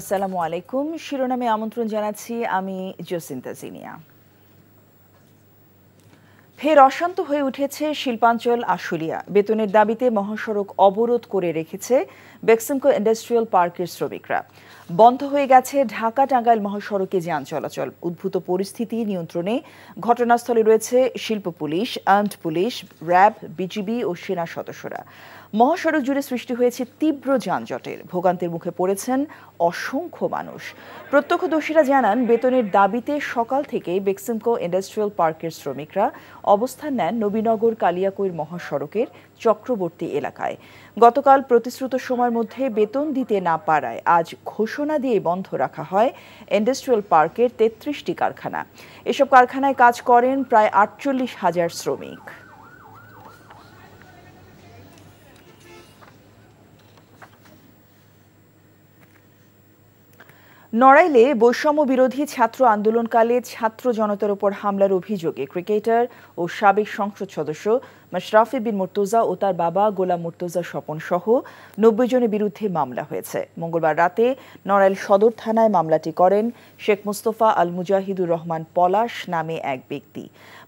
আসসালামু আলাইকুম শিরোনামে আমন্ত্রণ জানাচ্ছি আমি জোসিন্তা জিনিয়া ফের অশান্ত হয়ে উঠেছে শিল্পাঞ্চল আশুলিয়া বেতনের দাবিতে মহাসড়ক অবরোধ করে রেখেছে বেক্সিমকো ইন্ডাস্ট্রিয়াল পার্কের শ্রমিকরা বন্ধ হয়ে গেছে ঢাকা টাঙ্গাইল মহাসড়কে যান চলাচল উদ্ভূত পরিস্থিতি নিয়ন্ত্রণে ঘটনাস্থলে রয়েছে শিল্প police armed police RAB BGB ও সেনা সদস্যরা মহাসড়ক জুড়ে সৃষ্টি হয়েছে তীব্র যানজটের ভোগান্তির মুখে পড়েছেন অসংখ্য মানুষ প্রত্যক্ষদর্শীরা জানান বেতনের দাবিতে সকাল থেকে বেক্সিমকো ইন্ডাস্ট্রিয়াল পার্কের শ্রমিকরা অবস্থান নেন নবীনগর কালিয়াকৈর মহাসড়কের চক্রবর্তী এলাকায় গতকাল প্রতিশ্রুত সময়ের মধ্যে বেতন দিতে না পারায় আজ ঘোষণা দিয়ে বন্ধ রাখা হয় ইন্ডাস্ট্রিয়াল পার্কের তেত্রিশটি কারখানা এসব কারখানায় কাজ করেন প্রায় আটচল্লিশ হাজার শ্রমিক নড়াইলে বৈষম্য বিরোধী ছাত্র আন্দোলনকালে ছাত্র জনতার উপর হামলার অভিযোগে ক্রিকেটার ও সাবেক সংসদ সদস্য মশরাফি বিন মুর্তোজা ও তার বাবা গোলাম মুর্তোজা স্বপন সহ নব্বই জনের বিরুদ্ধে মামলা হয়েছে মঙ্গলবার রাতে নড়াইল সদর থানায় মামলাটি করেন শেখ মুস্তফা আল মুজাহিদুর রহমান পলাশ নামে এক ব্যক্তি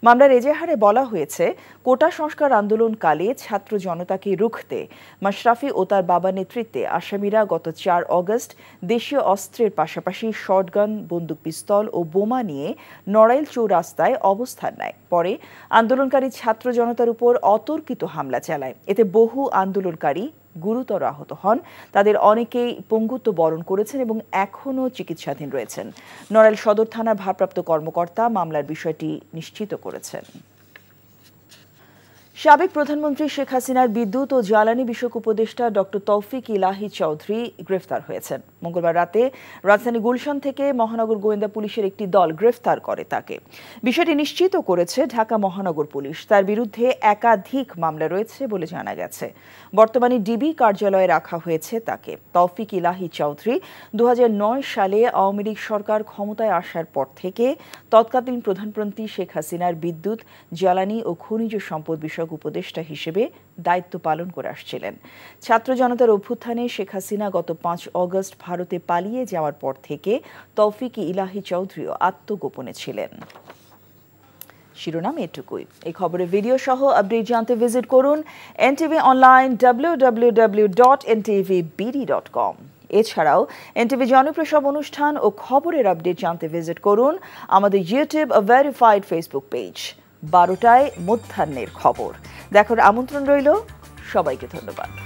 মামলার এজাহারে বলা হয়েছে কোটা সংস্কার আন্দোলনকালে ছাত্র জনতাকে রুখতে মাশরাফি ও তার বাবা নেতৃত্বে আসামিরা গত চার অগস্ট দেশীয় অস্ত্রের পাশে পাশাপাশি শটগান বন্দুক পিস্তল ও বোমা নিয়ে নড়াইল চৌরাস্তায় অবস্থান নেয় পরে আন্দোলনকারী ছাত্র জনতার উপর অতর্কিত হামলা চালায় এতে বহু আন্দোলনকারী গুরুতর আহত হন তাদের অনেকেই পঙ্গুত্ব বরণ করেছেন এবং এখনও চিকিৎসাধীন রয়েছেন নড়াইল সদর থানার ভারপ্রাপ্ত কর্মকর্তা মামলার বিষয়টি নিশ্চিত করেছেন সাবেক প্রধানমন্ত্রী শেখ হাসিনার বিদ্যুৎ ও জ্বালানি বিষয়ক উপদেষ্টা ডক্টর তৌফিক ইলাহি চৌধুরী গ্রেফতার হয়েছেন মঙ্গলবার রাতে রাজধানী গুলশান থেকে মহানগর গোয়েন্দা পুলিশের একটি দল গ্রেফতার করে তাকে বিষয়টি নিশ্চিত করেছে ঢাকা মহানগর পুলিশ তার বিরুদ্ধে একাধিক মামলা রয়েছে বলে জানা গেছে বর্তমানে ডিবি কার্যালয়ে রাখা হয়েছে তাকে তৌফিক ইলাহি চৌধুরী দু সালে আওয়ামী লীগ সরকার ক্ষমতায় আসার পর থেকে তৎকালীন প্রধানমন্ত্রী শেখ হাসিনার বিদ্যুৎ জ্বালানি ও খনিজ সম্পদ বিষয়ক উপদেষ্টা হিসেবে দায়িত্ব পালন করে আসছিলেন ছাত্র জনতার অভ্যুত্থানে শেখ হাসিনা গত পাঁচ অগস্ট ভারত ভারতে পালিয়ে যাওয়ার পর থেকে তৌফিক ইলাহি চৌধুরীও আত্মগোপনে ছিলেন শিরোনাম এটুকুই এই খবরের ভিডিও সহ আপডেট জানতে ভিজিট করুন এনটিভি অনলাইন www.ntvbd.com এছাড়াও এনটিভি জনপ্রসব অনুষ্ঠান ও খবরের আপডেট জানতে ভিজিট করুন আমাদের ইউটিউব ভেরিফাইড ফেসবুক পেজ বারোটায় মধ্যাহ্নের খবর দেখার আমন্ত্রণ রইল সবাইকে ধন্যবাদ